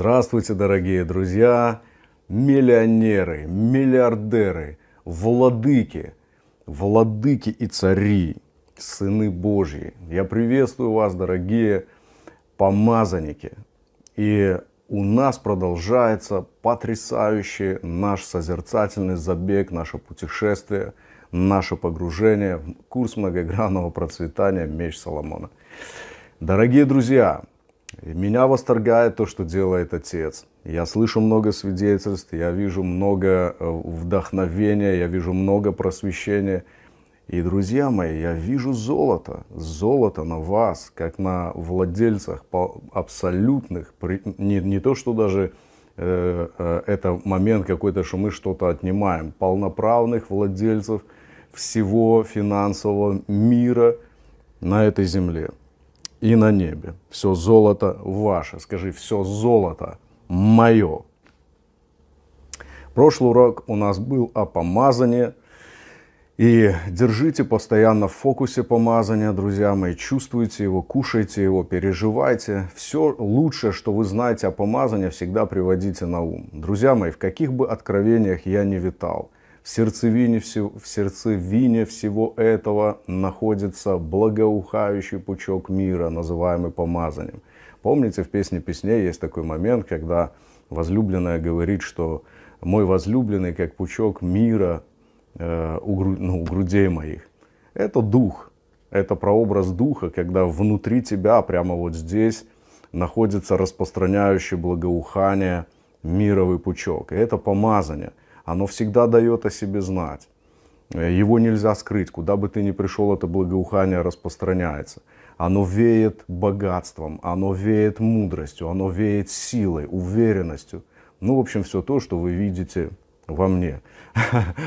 Здравствуйте, дорогие друзья, миллионеры, миллиардеры, владыки, владыки и цари, сыны Божьи. Я приветствую вас, дорогие помазанники. И у нас продолжается потрясающий наш созерцательный забег, наше путешествие, наше погружение в курс многогранного процветания «Меч Соломона». Дорогие друзья, меня восторгает то, что делает отец. Я слышу много свидетельств, я вижу много э, вдохновения, я вижу много просвещения. И, друзья мои, я вижу золото, золото на вас, как на владельцах абсолютных, не, не то, что даже э, э, это момент какой-то, что мы что-то отнимаем, полноправных владельцев всего финансового мира на этой земле и на небе. Все золото ваше. Скажи, все золото мое. Прошлый урок у нас был о помазании. И держите постоянно в фокусе помазания, друзья мои. Чувствуйте его, кушайте его, переживайте. Все лучшее, что вы знаете о помазании, всегда приводите на ум. Друзья мои, в каких бы откровениях я не витал – в сердцевине, всего, в сердцевине всего этого находится благоухающий пучок мира, называемый помазанием. Помните, в песне песне есть такой момент, когда возлюбленная говорит, что мой возлюбленный как пучок мира э, у, ну, у грудей моих. Это дух, это прообраз духа, когда внутри тебя, прямо вот здесь, находится распространяющий благоухание мировый пучок. И это помазание – оно всегда дает о себе знать. Его нельзя скрыть, куда бы ты ни пришел, это благоухание распространяется. Оно веет богатством, оно веет мудростью, оно веет силой, уверенностью. Ну, в общем, все то, что вы видите во мне.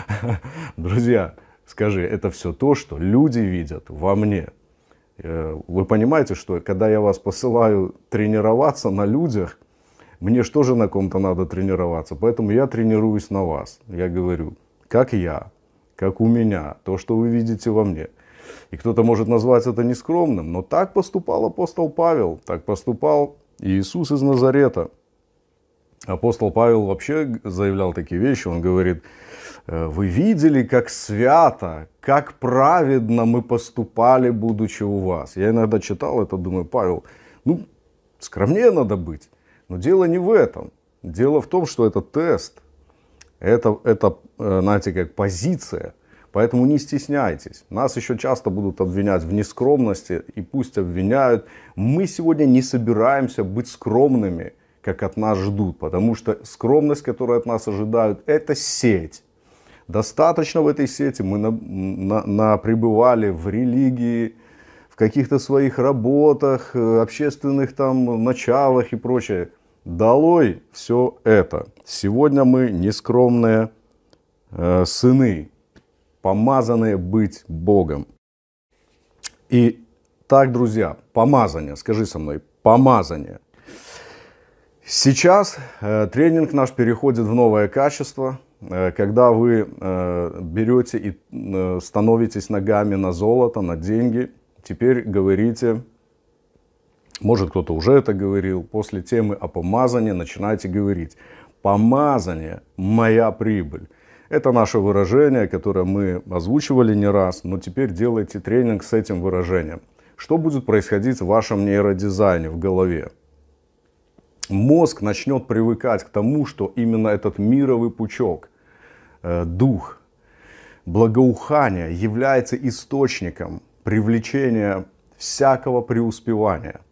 Друзья, скажи, это все то, что люди видят во мне. Э, вы понимаете, что когда я вас посылаю тренироваться на людях – мне что же на ком-то надо тренироваться, поэтому я тренируюсь на вас. Я говорю, как я, как у меня, то, что вы видите во мне. И кто-то может назвать это нескромным, но так поступал апостол Павел, так поступал Иисус из Назарета. Апостол Павел вообще заявлял такие вещи, он говорит, «Э, вы видели, как свято, как праведно мы поступали, будучи у вас. Я иногда читал это, думаю, Павел, ну, скромнее надо быть. Но дело не в этом. Дело в том, что это тест. Это, это э, знаете, как позиция. Поэтому не стесняйтесь. Нас еще часто будут обвинять в нескромности, и пусть обвиняют. Мы сегодня не собираемся быть скромными, как от нас ждут, потому что скромность, которую от нас ожидают, это сеть. Достаточно в этой сети мы на, на, на пребывали в религии, в каких-то своих работах, э, общественных там началах и прочее. Долой все это. Сегодня мы нескромные э, сыны, помазанные быть Богом. И так, друзья, помазание, скажи со мной, помазание. Сейчас э, тренинг наш переходит в новое качество, э, когда вы э, берете и э, становитесь ногами на золото, на деньги, теперь говорите может кто-то уже это говорил, после темы о помазании начинайте говорить. Помазание – моя прибыль. Это наше выражение, которое мы озвучивали не раз, но теперь делайте тренинг с этим выражением. Что будет происходить в вашем нейродизайне в голове? Мозг начнет привыкать к тому, что именно этот мировый пучок, э, дух, благоухание является источником привлечения всякого преуспевания –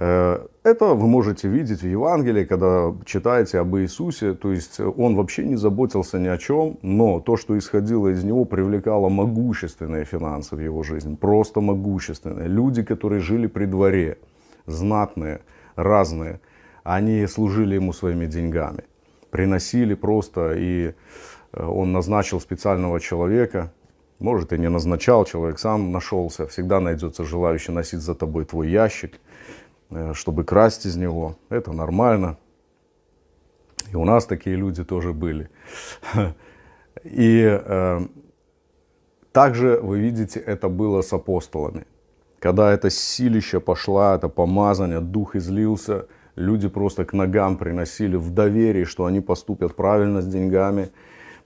Э, это вы можете видеть в Евангелии, когда читаете об Иисусе, то есть э, он вообще не заботился ни о чем, но то, что исходило из него, привлекало могущественные финансы в его жизнь, просто могущественные. Люди, которые жили при дворе, знатные, разные, они служили ему своими деньгами, приносили просто, и э, он назначил специального человека, может, и не назначал, человек сам нашелся, всегда найдется желающий носить за тобой твой ящик – Э, чтобы красть из него. Это нормально. И у нас такие люди тоже были. И э, также, вы видите, это было с апостолами. Когда это силище пошла, это помазание, дух излился, люди просто к ногам приносили в доверии, что они поступят правильно с деньгами,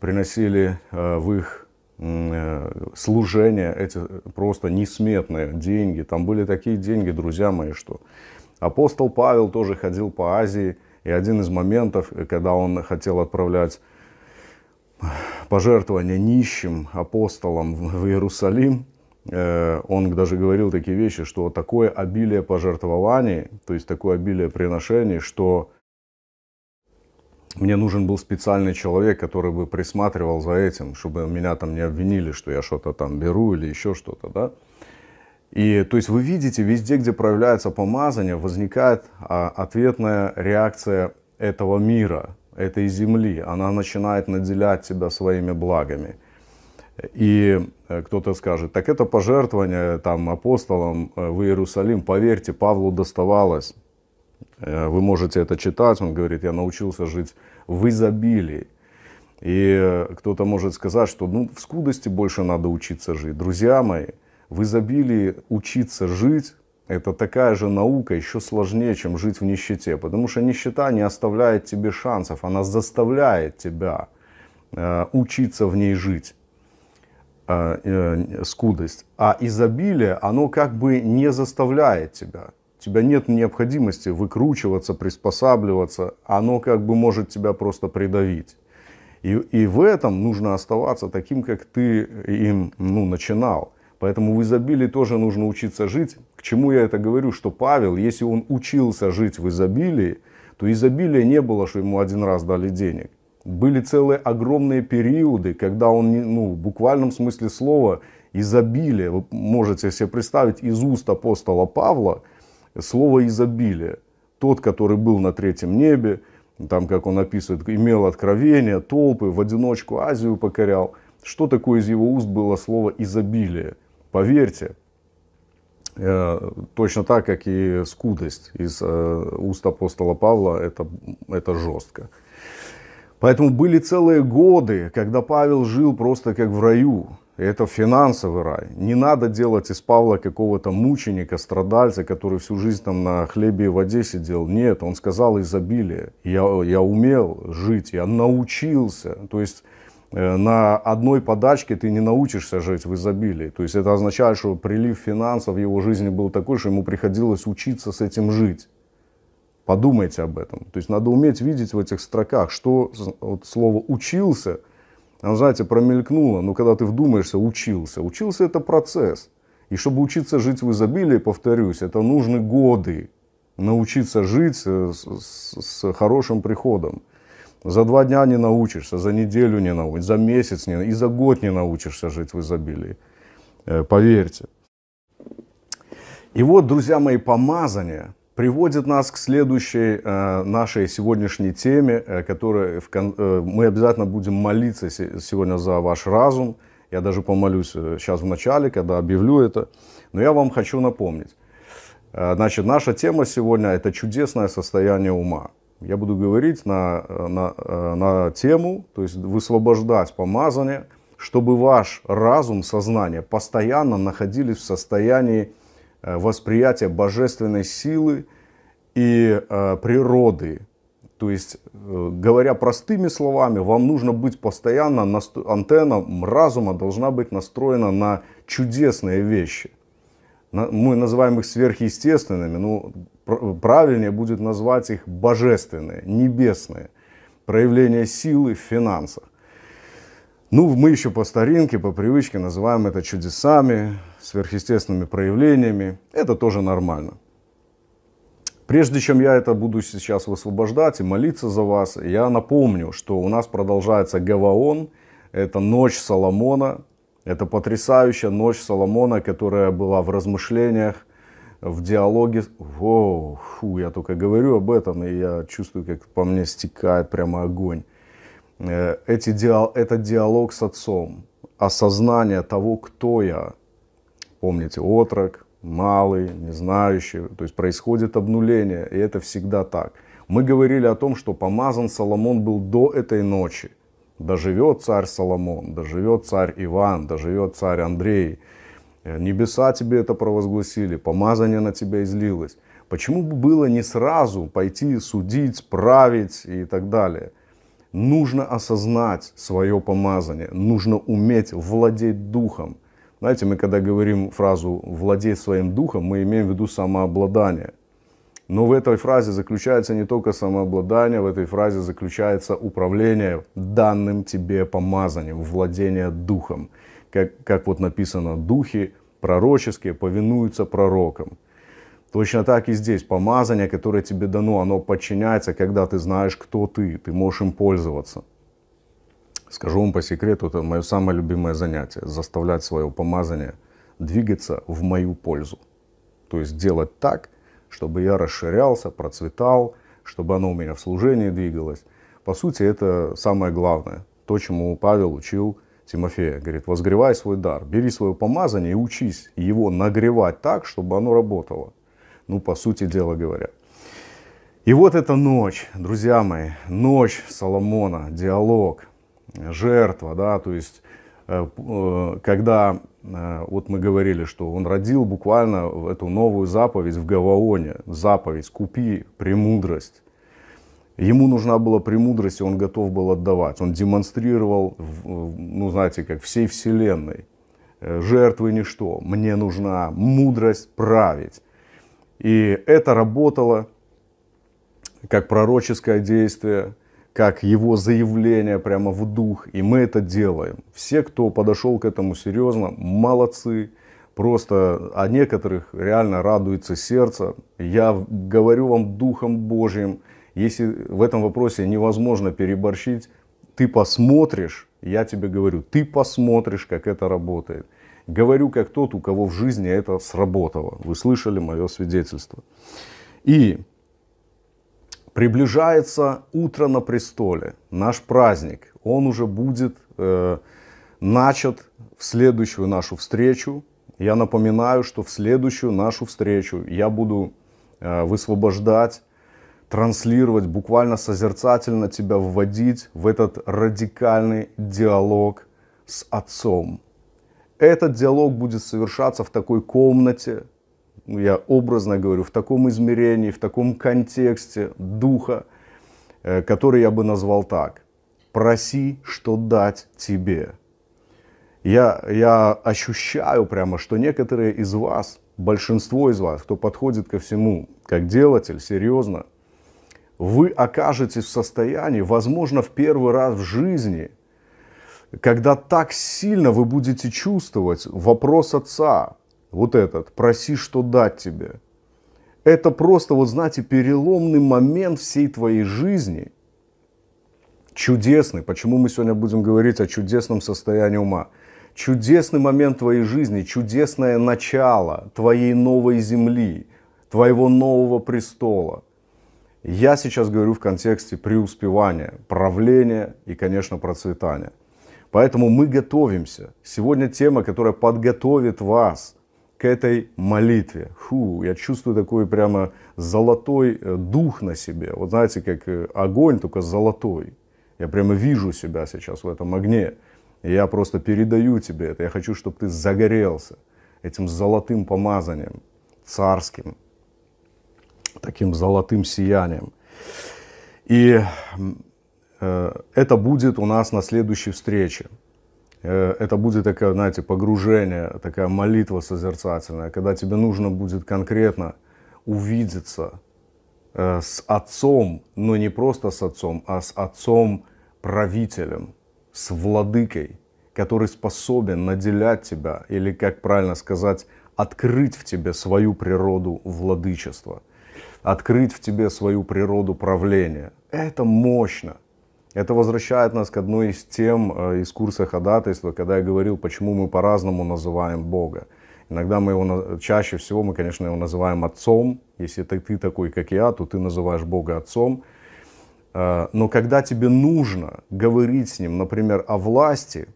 приносили э, в их Э, служения эти просто несметные деньги. Там были такие деньги, друзья мои, что... Апостол Павел тоже ходил по Азии, и один из моментов, э, когда он хотел отправлять пожертвования нищим апостолам в Иерусалим, э, он даже говорил такие вещи, что такое обилие пожертвований, то есть такое обилие приношений, что мне нужен был специальный человек, который бы присматривал за этим, чтобы меня там не обвинили, что я что-то там беру или еще что-то, да. И, то есть вы видите, везде, где проявляется помазание, возникает а, ответная реакция этого мира, этой земли. Она начинает наделять тебя своими благами. И э, кто-то скажет, так это пожертвование там, апостолам э, в Иерусалим, поверьте, Павлу доставалось Э, вы можете это читать, он говорит, я научился жить в изобилии. И э, кто-то может сказать, что ну, в скудости больше надо учиться жить. Друзья мои, в изобилии учиться жить – это такая же наука, еще сложнее, чем жить в нищете. Потому что нищета не оставляет тебе шансов, она заставляет тебя э, учиться в ней жить. Э, скудость. А изобилие, оно как бы не заставляет тебя тебя нет необходимости выкручиваться, приспосабливаться. Оно как бы может тебя просто придавить. И, и в этом нужно оставаться таким, как ты им ну, начинал. Поэтому в изобилии тоже нужно учиться жить. К чему я это говорю? Что Павел, если он учился жить в изобилии, то изобилия не было, что ему один раз дали денег. Были целые огромные периоды, когда он, ну, в буквальном смысле слова, изобилие, вы можете себе представить, из уст апостола Павла – слово изобилие. Тот, который был на третьем небе, там, как он описывает, имел откровения, толпы, в одиночку Азию покорял. Что такое из его уст было слово изобилие? Поверьте, э, точно так, как и скудость из э, уст апостола Павла, это, это жестко. Поэтому были целые годы, когда Павел жил просто как в раю. Это финансовый рай. Не надо делать из Павла какого-то мученика, страдальца, который всю жизнь там на хлебе и воде сидел. Нет, он сказал изобилие. Я, я умел жить, я научился. То есть э, на одной подачке ты не научишься жить в изобилии. То есть это означает, что прилив финансов в его жизни был такой, что ему приходилось учиться с этим жить. Подумайте об этом. То есть надо уметь видеть в этих строках, что вот слово «учился» – она, знаете, промелькнуло, но когда ты вдумаешься, учился. Учился это процесс. И чтобы учиться жить в изобилии, повторюсь, это нужны годы. Научиться жить э, с, с, с хорошим приходом. За два дня не научишься, за неделю не научишься, за месяц не и за год не научишься жить в изобилии. Э, поверьте. И вот, друзья мои, помазание – приводит нас к следующей э, нашей сегодняшней теме, э, которая в кон... Э, мы обязательно будем молиться сегодня за ваш разум. Я даже помолюсь сейчас э, в начале, когда объявлю это. Но я вам хочу напомнить. значит, наша тема сегодня – это чудесное состояние ума. Я буду говорить на, на, на тему, то есть высвобождать помазание, чтобы ваш разум, сознание постоянно находились в состоянии Э, восприятие божественной силы и э, природы. То есть, э, говоря простыми словами, вам нужно быть постоянно, антенна разума должна быть настроена на чудесные вещи. Мы называем их сверхъестественными, но ну, правильнее будет назвать их божественные, небесные. Проявление силы в финансах. Ну, мы еще по старинке, по привычке называем это чудесами, сверхъестественными проявлениями. Это тоже нормально. Прежде чем я это буду сейчас высвобождать и молиться за вас, я напомню, что у нас продолжается Гаваон, это ночь Соломона, это потрясающая ночь Соломона, которая была в размышлениях, в диалоге. О, фу, я только говорю об этом, и я чувствую, как по мне стекает прямо огонь. Э, эти, этот диалог с отцом, осознание того, кто я. Помните, отрок, малый, не знающий. То есть происходит обнуление, и это всегда так. Мы говорили о том, что помазан Соломон был до этой ночи. Доживет царь Соломон, доживет царь Иван, доживет царь Андрей. Э, небеса тебе это провозгласили, помазание на тебя излилось. Почему бы было не сразу пойти судить, править и так далее – нужно осознать свое помазание, нужно уметь владеть духом. Знаете, мы когда говорим фразу «владеть своим духом», мы имеем в виду самообладание. Но в этой фразе заключается не только самообладание, в этой фразе заключается управление данным тебе помазанием, владение духом. Как, как вот написано, духи пророческие повинуются пророкам. Точно так и здесь. Помазание, которое тебе дано, оно подчиняется, когда ты знаешь, кто ты. Ты можешь им пользоваться. Скажу вам по секрету, это мое самое любимое занятие. Заставлять свое помазание двигаться в мою пользу. То есть делать так, чтобы я расширялся, процветал, чтобы оно у меня в служении двигалось. По сути, это самое главное. То, чему Павел учил Тимофея. Говорит, возгревай свой дар, бери свое помазание и учись его нагревать так, чтобы оно работало ну, по сути дела говоря. И вот эта ночь, друзья мои, ночь Соломона, диалог, жертва, да, то есть, э, э, когда э, вот мы говорили, что он родил буквально эту новую заповедь в Гаваоне, заповедь «Купи премудрость». Ему нужна была премудрость, и он готов был отдавать. Он демонстрировал, ну знаете, как всей вселенной. Жертвы ничто, мне нужна мудрость править. И это работало как пророческое действие, как его заявление прямо в дух. И мы это делаем. Все, кто подошел к этому серьезно, молодцы. Просто о некоторых реально радуется сердце. Я говорю вам духом Божьим, если в этом вопросе невозможно переборщить, ты посмотришь, я тебе говорю, ты посмотришь, как это работает. Говорю как тот, у кого в жизни это сработало. Вы слышали мое свидетельство. И приближается утро на престоле, наш праздник. Он уже будет э, начат в следующую нашу встречу. Я напоминаю, что в следующую нашу встречу я буду э, высвобождать транслировать, буквально созерцательно тебя вводить в этот радикальный диалог с отцом, этот диалог будет совершаться в такой комнате, ну, я образно говорю, в таком измерении, в таком контексте духа, э, который я бы назвал так. Проси, что дать тебе. Я, я ощущаю прямо, что некоторые из вас, большинство из вас, кто подходит ко всему как делатель, серьезно, вы окажетесь в состоянии, возможно, в первый раз в жизни – когда так сильно вы будете чувствовать вопрос Отца, вот этот, проси, что дать тебе. Это просто, вот знаете, переломный момент всей твоей жизни. Чудесный. Почему мы сегодня будем говорить о чудесном состоянии ума? Чудесный момент твоей жизни, чудесное начало твоей новой земли, твоего нового престола. Я сейчас говорю в контексте преуспевания, правления и, конечно, процветания. Поэтому мы готовимся. Сегодня тема, которая подготовит вас к этой молитве. Фу, я чувствую такой прямо золотой э, дух на себе. Вот знаете, как э, огонь, только золотой. Я прямо вижу себя сейчас в этом огне. И я просто передаю тебе это. Я хочу, чтобы ты загорелся этим золотым помазанием, царским, таким золотым сиянием. И Э, это будет у нас на следующей встрече. Э, это будет такое, знаете, погружение, такая молитва созерцательная, когда тебе нужно будет конкретно увидеться э, с отцом, но не просто с отцом, а с отцом-правителем, с владыкой, который способен наделять тебя, или, как правильно сказать, открыть в тебе свою природу владычества, открыть в тебе свою природу правления. Это мощно. Это возвращает нас к одной из тем э, из курса ходатайства, когда я говорил, почему мы по-разному называем Бога. Иногда мы его, чаще всего мы, конечно, его называем отцом. Если ты, ты такой, как я, то ты называешь Бога отцом. Э, но когда тебе нужно говорить с ним, например, о власти,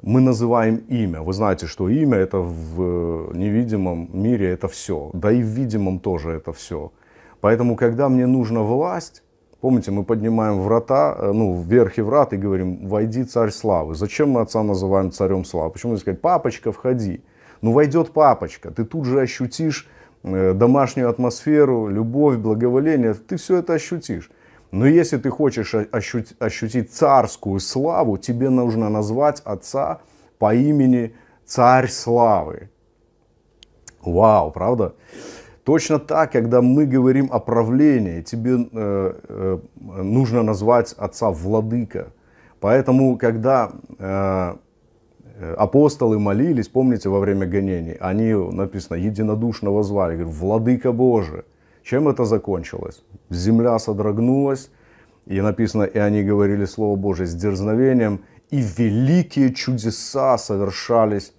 мы называем имя. Вы знаете, что имя это в э, невидимом мире это все. Да и в видимом тоже это все. Поэтому, когда мне нужна власть, Помните, мы поднимаем врата, э, ну, вверх и врат и говорим, войди царь славы. Зачем мы отца называем царем славы? Почему не сказать, папочка, входи? Ну, войдет папочка, ты тут же ощутишь э, домашнюю атмосферу, любовь, благоволение, ты все это ощутишь. Но если ты хочешь ощутить, ощутить царскую славу, тебе нужно назвать отца по имени царь славы. Вау, правда? Точно так, когда мы говорим о правлении, тебе э, э, нужно назвать отца владыка. Поэтому, когда э, апостолы молились, помните, во время гонений, они, написано, единодушно возвали, говорят, владыка Божий. Чем это закончилось? Земля содрогнулась, и написано, и они говорили Слово Божие с дерзновением, и великие чудеса совершались.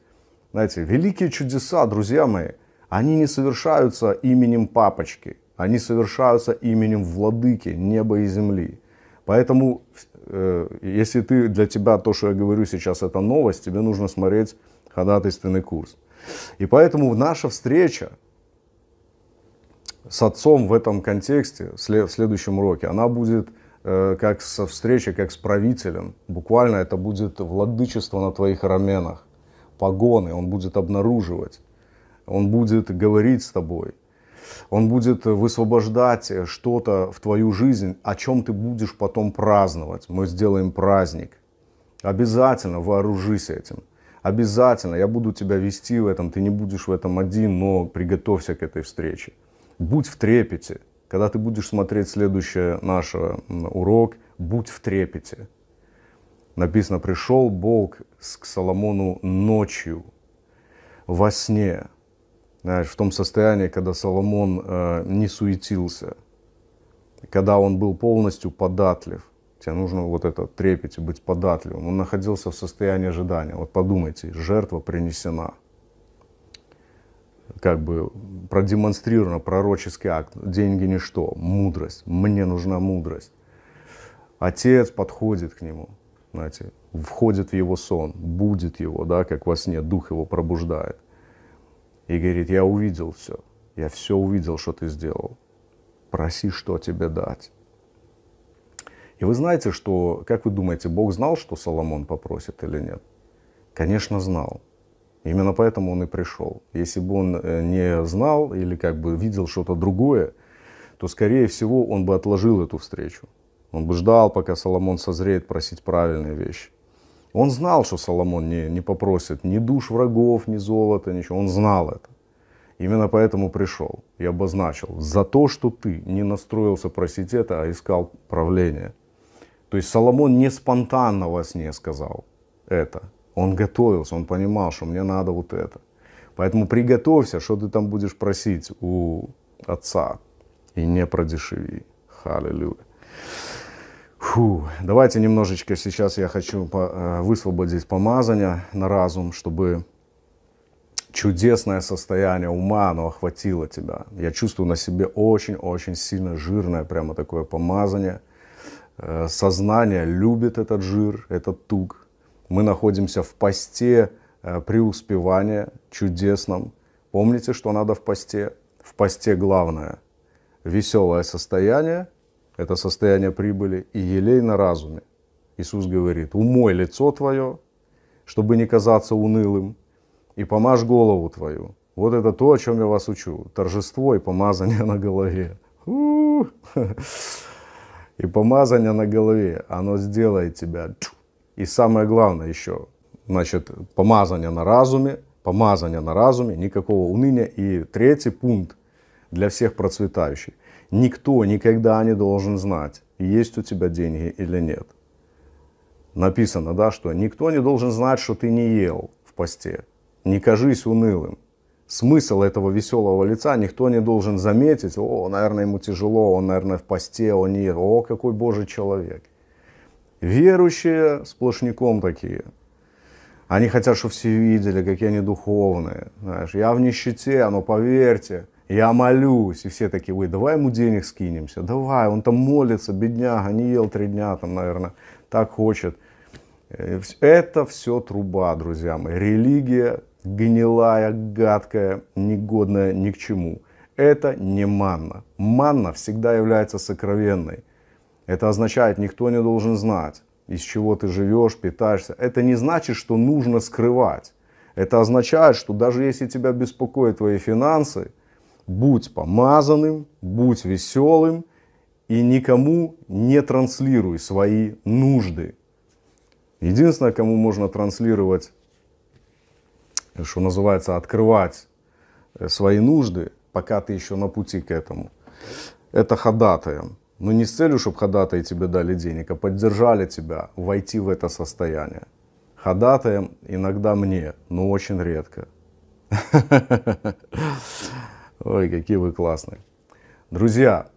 Знаете, великие чудеса, друзья мои – они не совершаются именем папочки, они совершаются именем владыки неба и земли. Поэтому, э, если ты, для тебя то, что я говорю сейчас, это новость, тебе нужно смотреть ходатайственный курс. И поэтому наша встреча с отцом в этом контексте, в следующем уроке, она будет э, как со встречи, как с правителем. Буквально это будет владычество на твоих раменах, погоны, он будет обнаруживать. Он будет говорить с тобой. Он будет высвобождать что-то в твою жизнь, о чем ты будешь потом праздновать. Мы сделаем праздник. Обязательно вооружись этим. Обязательно я буду тебя вести в этом, ты не будешь в этом один, но приготовься к этой встрече. Будь в трепете. Когда ты будешь смотреть следующий наш урок, будь в трепете. Написано, пришел Бог к Соломону ночью, во сне, знаешь, в том состоянии, когда Соломон э, не суетился, когда он был полностью податлив. Тебе нужно вот это трепеть и быть податливым. Он находился в состоянии ожидания. Вот подумайте, жертва принесена. Как бы продемонстрировано пророческий акт. Деньги ничто, мудрость. Мне нужна мудрость. Отец подходит к нему, знаете, входит в его сон, будет его, да, как во сне, дух его пробуждает. И говорит, я увидел все. Я все увидел, что ты сделал. Проси, что тебе дать. И вы знаете, что, как вы думаете, Бог знал, что Соломон попросит или нет? Конечно, знал. Именно поэтому он и пришел. Если бы он э, не знал или как бы видел что-то другое, то, скорее всего, он бы отложил эту встречу. Он бы ждал, пока Соломон созреет просить правильные вещи. Он знал, что Соломон не, не попросит ни душ врагов, ни золота, ничего. Он знал это. Именно поэтому пришел и обозначил, за то, что ты не настроился просить это, а искал правление. То есть Соломон не спонтанно во сне сказал это. Он готовился, он понимал, что мне надо вот это. Поэтому приготовься, что ты там будешь просить у отца. И не продешеви. Халилюя. Фу, давайте немножечко сейчас я хочу э, высвободить помазание на разум, чтобы чудесное состояние ума, оно охватило тебя. Я чувствую на себе очень-очень сильно жирное прямо такое помазание. Э, сознание любит этот жир, этот туг. Мы находимся в посте э, преуспевания чудесном. Помните, что надо в посте? В посте главное – веселое состояние – это состояние прибыли, и елей на разуме. Иисус говорит, умой лицо твое, чтобы не казаться унылым, и помажь голову твою. Вот это то, о чем я вас учу. Торжество и помазание на голове. И помазание на голове, оно сделает тебя. И самое главное еще, значит, помазание на разуме, помазание на разуме, никакого уныния. И третий пункт для всех процветающих Никто никогда не должен знать, есть у тебя деньги или нет. Написано, да, что никто не должен знать, что ты не ел в посте. Не кажись унылым. Смысл этого веселого лица никто не должен заметить. О, наверное, ему тяжело, он, наверное, в посте, он не ел. О, какой божий человек. Верующие сплошняком такие. Они хотят, чтобы все видели, какие они духовные. Знаешь, я в нищете, а но ну, поверьте – я молюсь. И все такие, ой, давай ему денег скинемся, давай, он там молится, бедняга, не ел три дня, там, наверное, так хочет. Э, это все труба, друзья мои. Религия гнилая, гадкая, негодная ни к чему. Это не манна. Манна всегда является сокровенной. Это означает, никто не должен знать, из чего ты живешь, питаешься. Это не значит, что нужно скрывать. Это означает, что даже если тебя беспокоят твои финансы, будь помазанным, будь веселым и никому не транслируй свои нужды. Единственное, кому можно транслировать, что называется, открывать э, свои нужды, пока ты еще на пути к этому, это ходатаем. Но не с целью, чтобы ходатай тебе дали денег, а поддержали тебя войти в это состояние. Ходатаем иногда мне, но очень редко. Ой, какие вы классные. Друзья,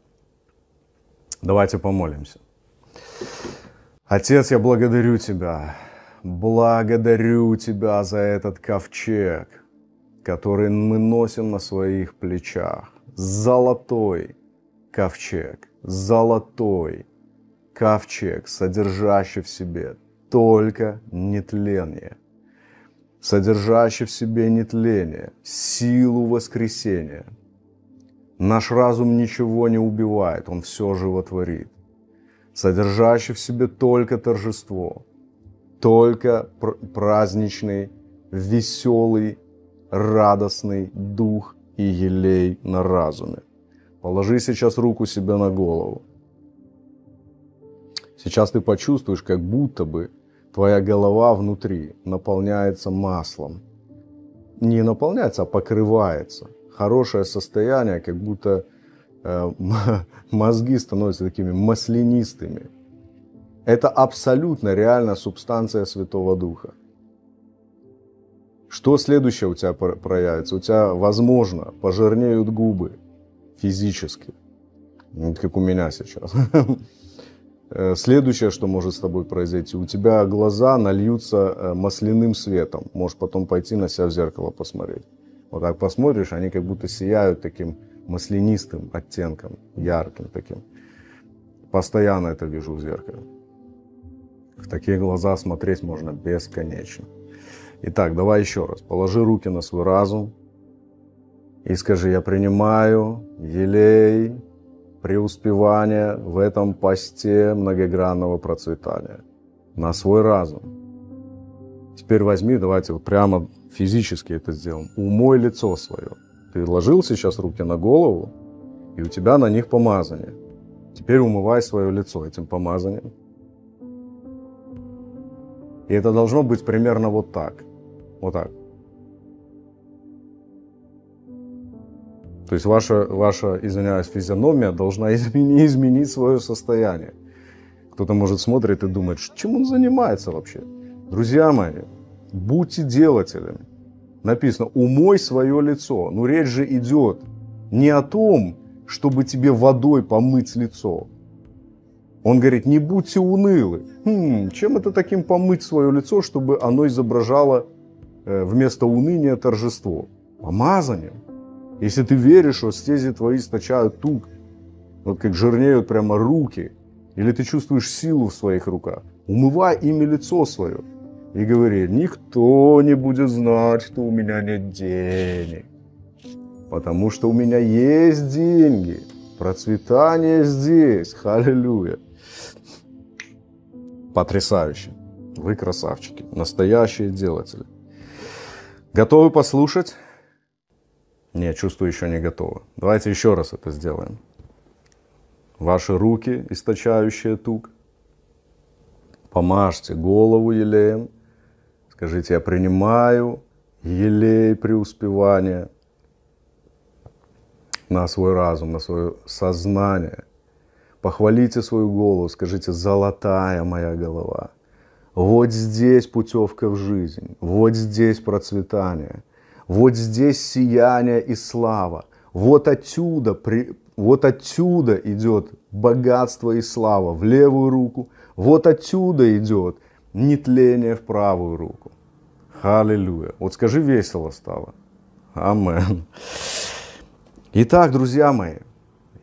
давайте помолимся. Отец, я благодарю Тебя. Благодарю Тебя за этот ковчег, который мы носим на своих плечах. Золотой ковчег, золотой ковчег, содержащий в себе только нетление – содержащий в себе нетление, силу воскресения. Наш разум ничего не убивает, он все животворит, содержащий в себе только торжество, только праздничный, веселый, радостный дух и елей на разуме. Положи сейчас руку себе на голову. Сейчас ты почувствуешь, как будто бы – Твоя голова внутри наполняется маслом. Не наполняется, а покрывается. Хорошее состояние, как будто э, мозги становятся такими маслянистыми. Это абсолютно реально субстанция Святого Духа. Что следующее у тебя проявится? У тебя, возможно, пожирнеют губы физически, как у меня сейчас. Э, следующее, что может с тобой произойти, у тебя глаза нальются э, масляным светом. Можешь потом пойти на себя в зеркало посмотреть. Вот так посмотришь, они как будто сияют таким маслянистым оттенком, ярким таким. Постоянно это вижу в зеркале. В такие глаза смотреть можно бесконечно. Итак, давай еще раз. Положи руки на свой разум и скажи, я принимаю елей преуспевания в этом посте многогранного процветания, на свой разум. Теперь возьми, давайте вот прямо физически это сделаем. Умой лицо свое. Ты ложил сейчас руки на голову, и у тебя на них помазание. Теперь умывай свое лицо этим помазанием. И это должно быть примерно вот так. Вот так. То есть ваша, ваша извиняюсь, физиономия должна изменить, изменить свое состояние. Кто-то, может, смотрит и думает, чем он занимается вообще? Друзья мои, будьте делателями. Написано, умой свое лицо. Ну, речь же идет не о том, чтобы тебе водой помыть лицо. Он говорит, не будьте унылы. Хм, чем это таким помыть свое лицо, чтобы оно изображало э, вместо уныния торжество? Помазанием. Если ты веришь, что стези твои источают тук, вот как жирнеют прямо руки, или ты чувствуешь силу в своих руках, умывай ими лицо свое и говори, никто не будет знать, что у меня нет денег, потому что у меня есть деньги, процветание здесь, халилюя. Потрясающе. Вы красавчики, настоящие делатели. Готовы послушать? Не, чувствую, еще не готово. Давайте еще раз это сделаем. Ваши руки, источающие тук, помажьте голову елеем. Скажите, я принимаю елей преуспевания на свой разум, на свое сознание. Похвалите свою голову, скажите, золотая моя голова. Вот здесь путевка в жизнь, вот здесь процветание – вот здесь сияние и слава, вот отсюда, при, вот отсюда идет богатство и слава в левую руку, вот отсюда идет нетление в правую руку. Аллилуйя. Вот скажи, весело стало. Амен. Итак, друзья мои,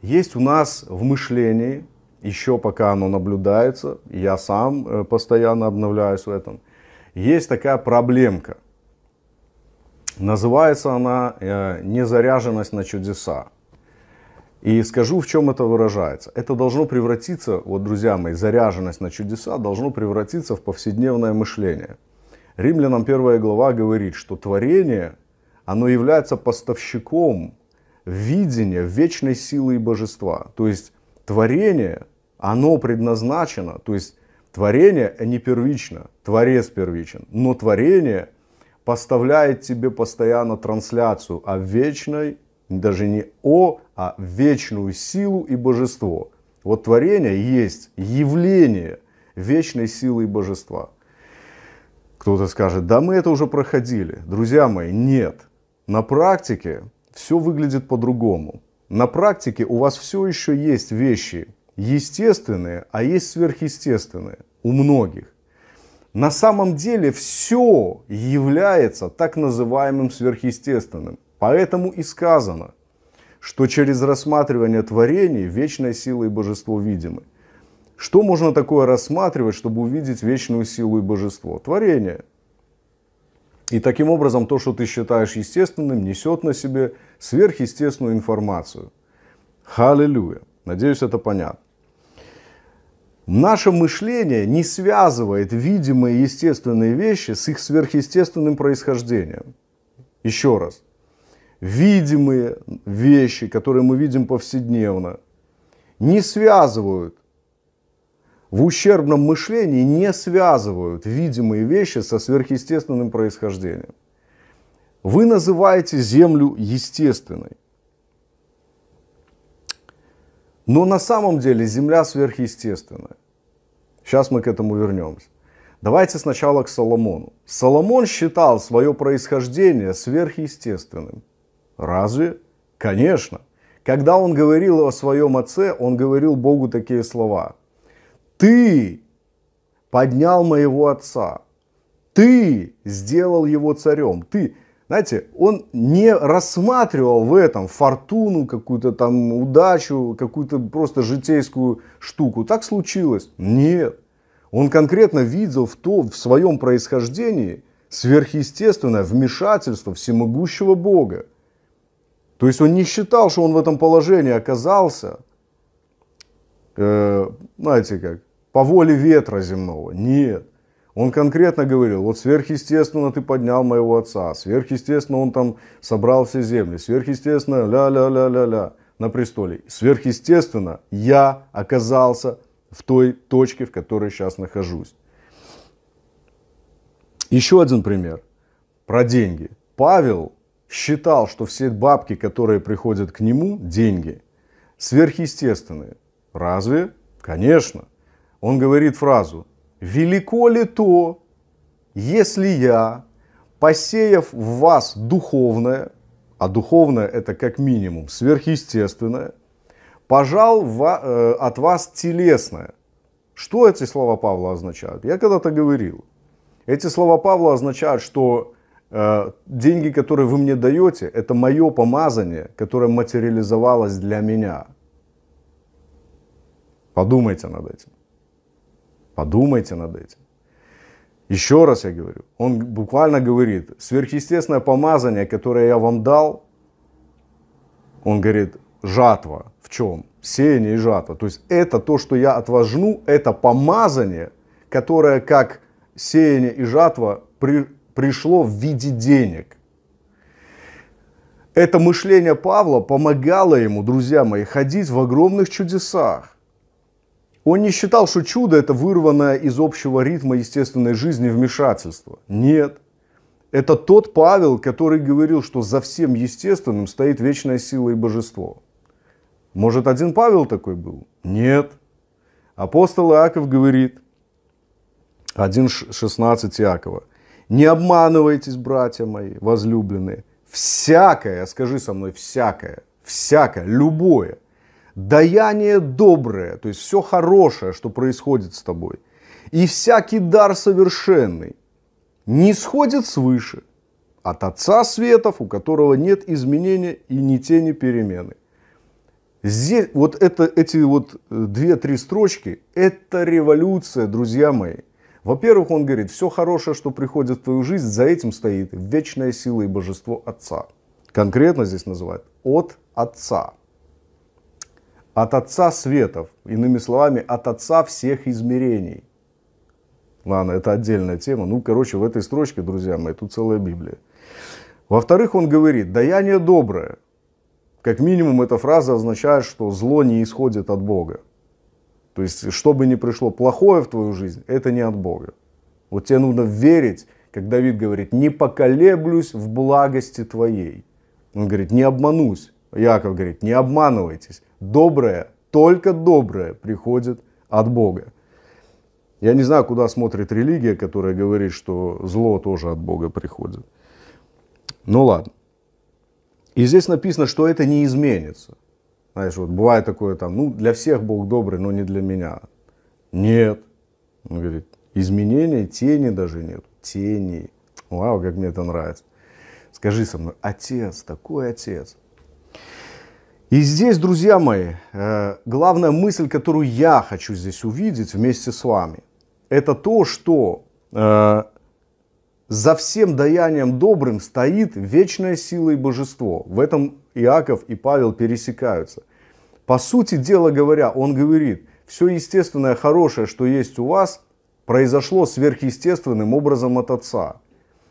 есть у нас в мышлении, еще пока оно наблюдается, я сам э, постоянно обновляюсь в этом, есть такая проблемка. Называется она э, «Незаряженность на чудеса». И скажу, в чем это выражается. Это должно превратиться, вот, друзья мои, заряженность на чудеса должно превратиться в повседневное мышление. Римлянам первая глава говорит, что творение, оно является поставщиком видения вечной силы и божества. То есть творение, оно предназначено, то есть творение не первично, творец первичен, но творение поставляет тебе постоянно трансляцию о вечной, даже не о, а вечную силу и божество. Вот творение есть явление вечной силы и божества. Кто-то скажет, да мы это уже проходили. Друзья мои, нет. На практике все выглядит по-другому. На практике у вас все еще есть вещи естественные, а есть сверхъестественные у многих. На самом деле все является так называемым сверхъестественным. Поэтому и сказано, что через рассматривание творений вечная сила и божество видимы. Что можно такое рассматривать, чтобы увидеть вечную силу и божество? Творение. И таким образом то, что ты считаешь естественным, несет на себе сверхъестественную информацию. Халилюя. Надеюсь, это понятно. Наше мышление не связывает видимые естественные вещи с их сверхъестественным происхождением. Еще раз. Видимые вещи, которые мы видим повседневно, не связывают в ущербном мышлении не связывают видимые вещи со сверхъестественным происхождением. Вы называете Землю естественной. Но на самом деле земля сверхъестественная. Сейчас мы к этому вернемся. Давайте сначала к Соломону. Соломон считал свое происхождение сверхъестественным. Разве? Конечно. Когда он говорил о своем отце, он говорил Богу такие слова. Ты поднял моего отца. Ты сделал его царем. Ты. Знаете, он не рассматривал в этом фортуну, какую-то там удачу, какую-то просто житейскую штуку. Так случилось? Нет. Он конкретно видел в то, в своем происхождении сверхъестественное вмешательство всемогущего Бога. То есть он не считал, что он в этом положении оказался, э, знаете как, по воле ветра земного. Нет. Он конкретно говорил, вот сверхъестественно ты поднял моего отца, сверхъестественно он там собрал все земли, сверхъестественно ля-ля-ля-ля-ля на престоле. Сверхъестественно я оказался в той точке, в которой сейчас нахожусь. Еще один пример про деньги. Павел считал, что все бабки, которые приходят к нему, деньги, сверхъестественные. Разве? Конечно. Он говорит фразу велико ли то, если я, посеяв в вас духовное, а духовное это как минимум сверхъестественное, пожал э, от вас телесное. Что эти слова Павла означают? Я когда-то говорил. Эти слова Павла означают, что э, деньги, которые вы мне даете, это мое помазание, которое материализовалось для меня. Подумайте над этим. Подумайте над этим. Еще раз я говорю, он буквально говорит, сверхъестественное помазание, которое я вам дал, он говорит, жатва в чем? Сеяние и жатва. То есть это то, что я от это помазание, которое как сеяние и жатва при, пришло в виде денег. Это мышление Павла помогало ему, друзья мои, ходить в огромных чудесах. Он не считал, что чудо – это вырванное из общего ритма естественной жизни вмешательство. Нет. Это тот Павел, который говорил, что за всем естественным стоит вечная сила и божество. Может, один Павел такой был? Нет. Апостол Иаков говорит, 1.16 Иакова, «Не обманывайтесь, братья мои, возлюбленные, всякое, скажи со мной, всякое, всякое, любое, даяние доброе, то есть все хорошее, что происходит с тобой, и всякий дар совершенный не сходит свыше от Отца Светов, у которого нет изменения и ни тени перемены. Здесь вот это, эти вот э, две-три строчки – это революция, друзья мои. Во-первых, он говорит, все хорошее, что приходит в твою жизнь, за этим стоит вечная сила и божество Отца. Конкретно здесь называют «от Отца». От Отца Светов, иными словами, от Отца всех измерений. Ладно, это отдельная тема. Ну, короче, в этой строчке, друзья мои, тут целая Библия. Во-вторых, он говорит, даяние доброе. Как минимум, эта фраза означает, что зло не исходит от Бога. То есть, что бы ни пришло плохое в твою жизнь, это не от Бога. Вот тебе нужно верить, как Давид говорит, не поколеблюсь в благости твоей. Он говорит, не обманусь. Яков говорит, не обманывайтесь доброе, только доброе приходит от Бога. Я не знаю, куда смотрит религия, которая говорит, что зло тоже от Бога приходит. Ну ладно. И здесь написано, что это не изменится. Знаешь, вот бывает такое там, ну, для всех Бог добрый, но не для меня. Нет. Он говорит, изменения, тени даже нет. Тени. Вау, как мне это нравится. Скажи со мной, отец, такой отец. И здесь, друзья мои, э, главная мысль, которую я хочу здесь увидеть вместе с вами, это то, что э, за всем даянием добрым стоит вечная сила и божество. В этом Иаков и Павел пересекаются. По сути дела говоря, он говорит, все естественное хорошее, что есть у вас, произошло сверхъестественным образом от Отца.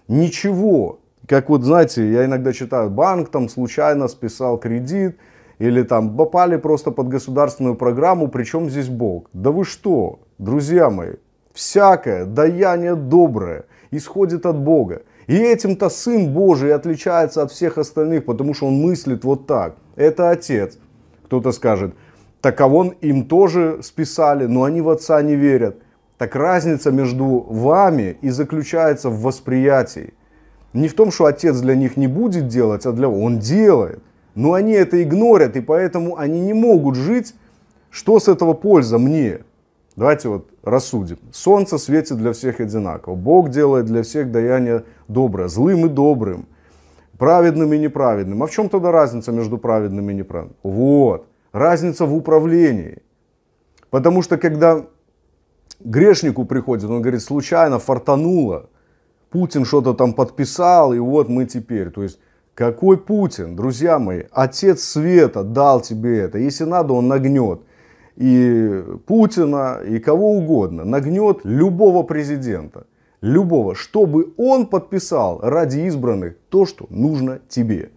Ничего, как вот знаете, я иногда читаю, банк там случайно списал кредит – или там попали просто под государственную программу, причем здесь Бог. Да вы что, друзья мои, всякое даяние доброе исходит от Бога. И этим-то Сын Божий отличается от всех остальных, потому что он мыслит вот так. Это Отец. Кто-то скажет, так а вон им тоже списали, но они в Отца не верят. Так разница между вами и заключается в восприятии. Не в том, что Отец для них не будет делать, а для Он делает. Но они это игнорят, и поэтому они не могут жить. Что с этого польза мне? Давайте вот рассудим. Солнце светит для всех одинаково. Бог делает для всех даяние доброе, злым и добрым, праведным и неправедным. А в чем тогда разница между праведным и неправедным? Вот, разница в управлении. Потому что когда грешнику приходит, он говорит, случайно фартануло, Путин что-то там подписал, и вот мы теперь. То есть какой Путин, друзья мои? Отец света дал тебе это. Если надо, он нагнет. И Путина, и кого угодно. Нагнет любого президента. Любого. Чтобы он подписал ради избранных то, что нужно тебе.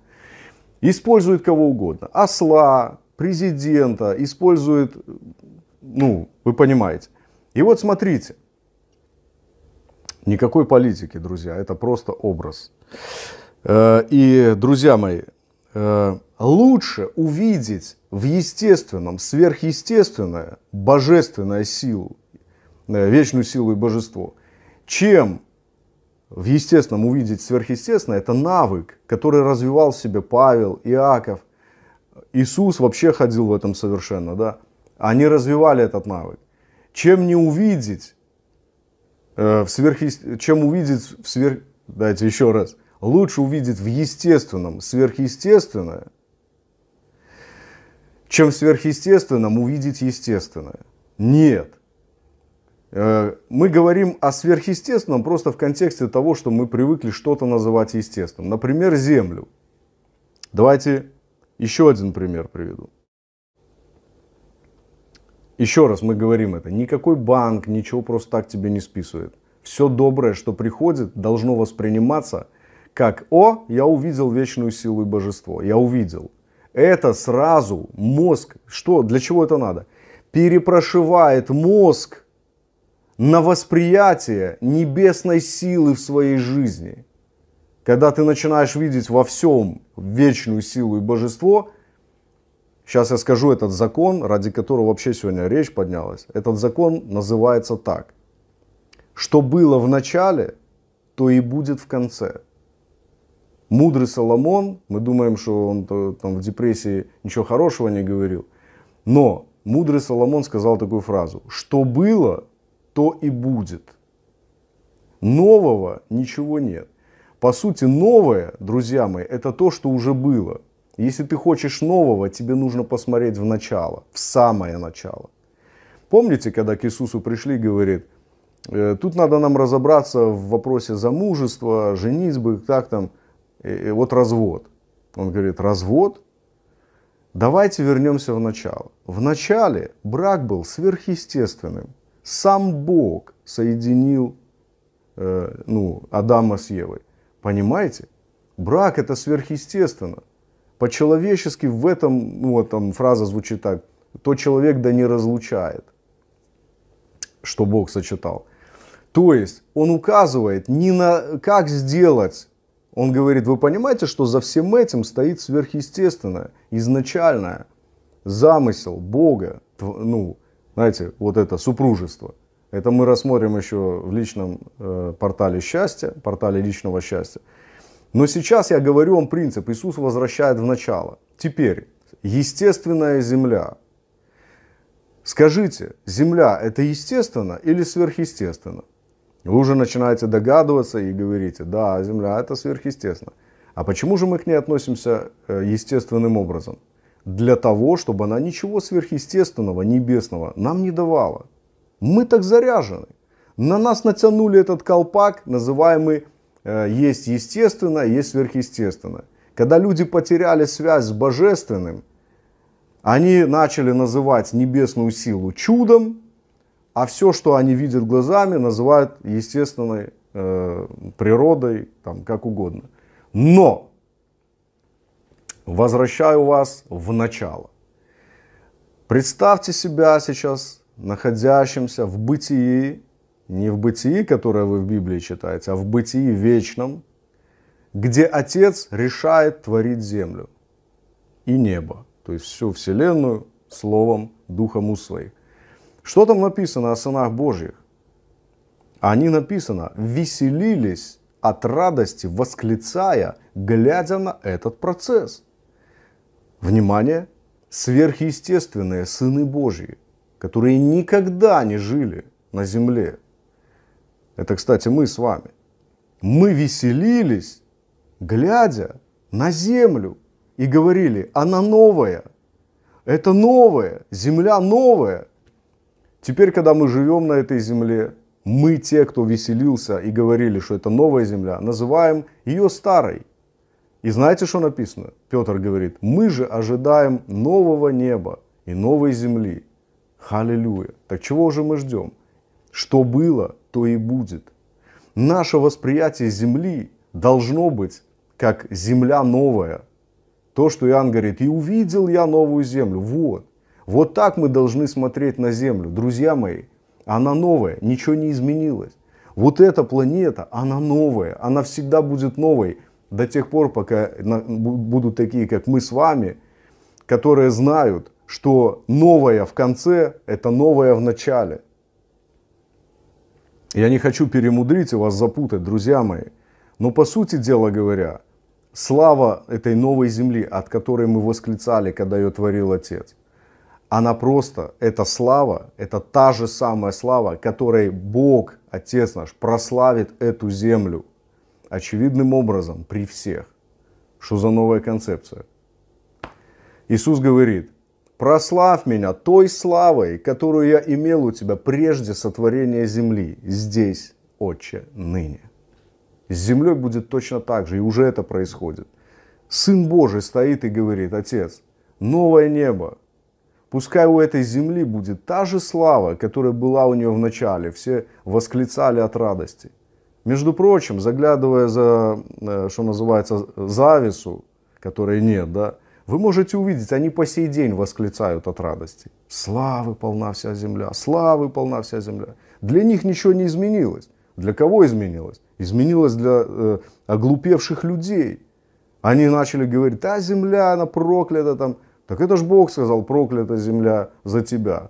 Использует кого угодно. Осла, президента, использует, ну, вы понимаете. И вот смотрите. Никакой политики, друзья, это просто образ. Э, и, друзья мои, э, лучше увидеть в естественном, сверхъестественное, божественное силу, э, вечную силу и божество, чем в естественном увидеть сверхъестественное, это навык, который развивал в себе Павел, Иаков. Иисус вообще ходил в этом совершенно, да. Они развивали этот навык. Чем не увидеть, э, в сверхъест... чем увидеть в сверх... Дайте еще раз – лучше увидит в естественном сверхъестественное, чем в сверхъестественном увидеть естественное. Нет. Э, мы говорим о сверхъестественном просто в контексте того, что мы привыкли что-то называть естественным. Например, Землю. Давайте еще один пример приведу. Еще раз мы говорим это. Никакой банк ничего просто так тебе не списывает. Все доброе, что приходит, должно восприниматься как «О, я увидел вечную силу и божество». Я увидел. Это сразу мозг, что, для чего это надо? Перепрошивает мозг на восприятие небесной силы в своей жизни. Когда ты начинаешь видеть во всем вечную силу и божество, сейчас я скажу этот закон, ради которого вообще сегодня речь поднялась. Этот закон называется так. Что было в начале, то и будет в конце мудрый Соломон, мы думаем, что он там в депрессии ничего хорошего не говорил, но мудрый Соломон сказал такую фразу, что было, то и будет. Нового ничего нет. По сути, новое, друзья мои, это то, что уже было. Если ты хочешь нового, тебе нужно посмотреть в начало, в самое начало. Помните, когда к Иисусу пришли и говорит, «Э, тут надо нам разобраться в вопросе замужества, женитьбы, как там, вот развод. Он говорит, развод? Давайте вернемся в начало. В начале брак был сверхъестественным. Сам Бог соединил э, ну, Адама с Евой. Понимаете? Брак это сверхъестественно. По-человечески в этом, ну вот там фраза звучит так, то человек да не разлучает, что Бог сочетал. То есть он указывает не на как сделать он говорит, вы понимаете, что за всем этим стоит сверхъестественное, изначальное, замысел Бога, ну, знаете, вот это супружество. Это мы рассмотрим еще в личном э, портале счастья, портале личного счастья. Но сейчас я говорю вам принцип. Иисус возвращает в начало. Теперь, естественная земля. Скажите, земля это естественно или сверхъестественно? Вы уже начинаете догадываться и говорите, да, Земля это сверхъестественно. А почему же мы к ней относимся э, естественным образом? Для того, чтобы она ничего сверхъестественного, небесного нам не давала. Мы так заряжены. На нас натянули этот колпак, называемый э, есть естественно, есть сверхъестественно. Когда люди потеряли связь с божественным, они начали называть небесную силу чудом, а все, что они видят глазами, называют естественной э, природой, там, как угодно. Но возвращаю вас в начало. Представьте себя сейчас находящимся в бытии, не в бытии, которое вы в Библии читаете, а в бытии вечном, где Отец решает творить землю и небо, то есть всю Вселенную Словом, Духом у своих. Что там написано о сынах Божьих? Они написано «веселились от радости, восклицая, глядя на этот процесс». Внимание! Сверхъестественные сыны Божьи, которые никогда не жили на земле. Это, кстати, мы с вами. Мы веселились, глядя на землю, и говорили, она новая, это новая, земля новая, Теперь, когда мы живем на этой земле, мы, те, кто веселился и говорили, что это новая земля, называем ее старой. И знаете, что написано? Петр говорит, мы же ожидаем нового неба и новой земли. Халилюя. Так чего же мы ждем? Что было, то и будет. Наше восприятие земли должно быть как земля новая. То, что Иоанн говорит, и увидел я новую землю. Вот. Вот так мы должны смотреть на Землю, друзья мои. Она новая, ничего не изменилось. Вот эта планета, она новая, она всегда будет новой до тех пор, пока будут такие, как мы с вами, которые знают, что новое в конце – это новое в начале. Я не хочу перемудрить и вас запутать, друзья мои. Но по сути дела говоря, слава этой новой земли, от которой мы восклицали, когда ее творил Отец – она просто, эта слава, это та же самая слава, которой Бог, Отец наш, прославит эту землю. Очевидным образом, при всех. Что за новая концепция? Иисус говорит, прославь меня той славой, которую я имел у тебя прежде сотворения земли, здесь, Отче, ныне. С землей будет точно так же, и уже это происходит. Сын Божий стоит и говорит, Отец, новое небо, Пускай у этой земли будет та же слава, которая была у нее в начале. Все восклицали от радости. Между прочим, заглядывая за, э, что называется, завесу, которой нет, да, вы можете увидеть, они по сей день восклицают от радости. Славы полна вся земля, славы полна вся земля. Для них ничего не изменилось. Для кого изменилось? Изменилось для э, оглупевших людей. Они начали говорить, та земля, она проклята, там, так это же Бог сказал, проклята земля за тебя.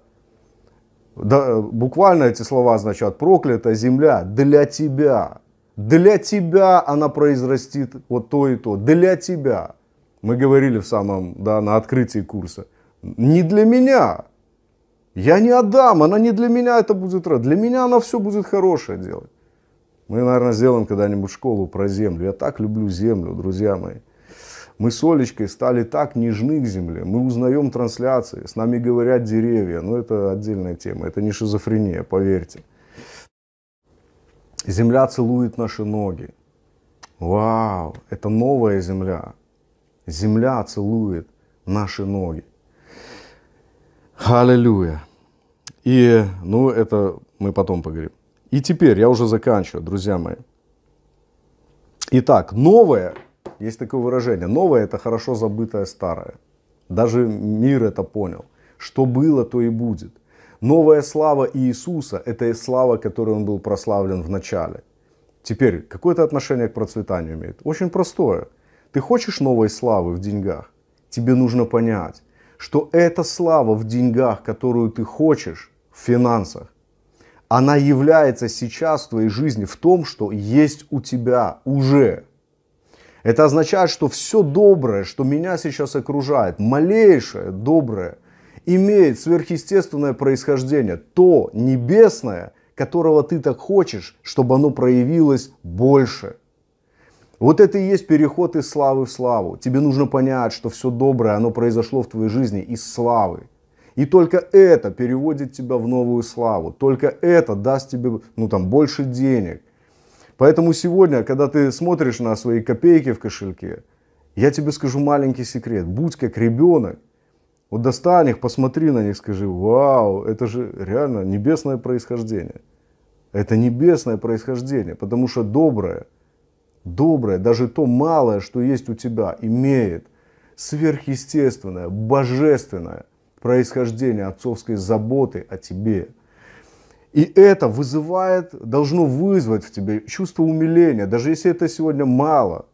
Да, э, буквально эти слова означают, проклята земля для тебя. Для тебя она произрастит вот то и то. Для тебя. Мы говорили в самом, да, на открытии курса. Не для меня. Я не отдам, она не для меня это будет рад. Для меня она все будет хорошее делать. Мы, наверное, сделаем когда-нибудь школу про землю. Я так люблю землю, друзья мои. Мы с Олечкой стали так нежны к земле. Мы узнаем трансляции, с нами говорят деревья. Но это отдельная тема, это не шизофрения, поверьте. Земля целует наши ноги. Вау, это новая земля. Земля целует наши ноги. Аллилуйя. И, ну, это мы потом поговорим. И теперь я уже заканчиваю, друзья мои. Итак, новое есть такое выражение. Новое это хорошо забытое старое. Даже мир это понял. Что было, то и будет. Новая слава Иисуса – это и слава, которой он был прославлен в начале. Теперь, какое это отношение к процветанию имеет? Очень простое. Ты хочешь новой славы в деньгах? Тебе нужно понять, что эта слава в деньгах, которую ты хочешь, в финансах, она является сейчас в твоей жизни в том, что есть у тебя уже – это означает, что все доброе, что меня сейчас окружает, малейшее доброе, имеет сверхъестественное происхождение, то небесное, которого ты так хочешь, чтобы оно проявилось больше. Вот это и есть переход из славы в славу. Тебе нужно понять, что все доброе, оно произошло в твоей жизни из славы. И только это переводит тебя в новую славу. Только это даст тебе ну, там, больше денег, Поэтому сегодня, когда ты смотришь на свои копейки в кошельке, я тебе скажу маленький секрет. Будь как ребенок. Вот достань их, посмотри на них, скажи, вау, это же реально небесное происхождение. Это небесное происхождение, потому что доброе, доброе, даже то малое, что есть у тебя, имеет сверхъестественное, божественное происхождение отцовской заботы о тебе – и это вызывает, должно вызвать в тебе чувство умиления, даже если это сегодня мало.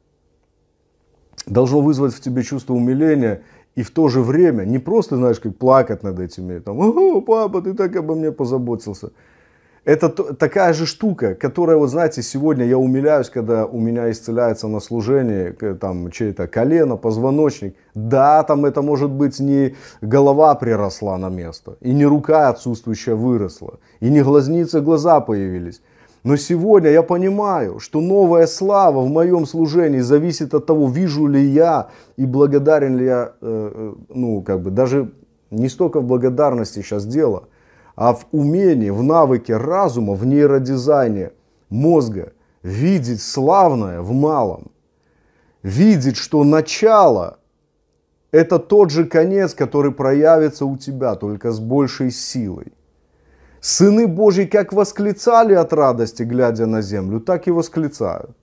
Должно вызвать в тебе чувство умиления и в то же время не просто, знаешь, как плакать над этими, там, папа, ты так обо мне позаботился», это такая же штука, которая, вот знаете, сегодня я умиляюсь, когда у меня исцеляется на служении, там, чей-то колено, позвоночник. Да, там это может быть не голова приросла на место, и не рука отсутствующая выросла, и не глазницы а глаза появились. Но сегодня я понимаю, что новая слава в моем служении зависит от того, вижу ли я и благодарен ли я, э, э, ну, как бы, даже не столько в благодарности сейчас дело, а в умении, в навыке разума, в нейродизайне мозга видеть славное в малом, видеть, что начало – это тот же конец, который проявится у тебя, только с большей силой. Сыны Божьи как восклицали от радости, глядя на землю, так и восклицают.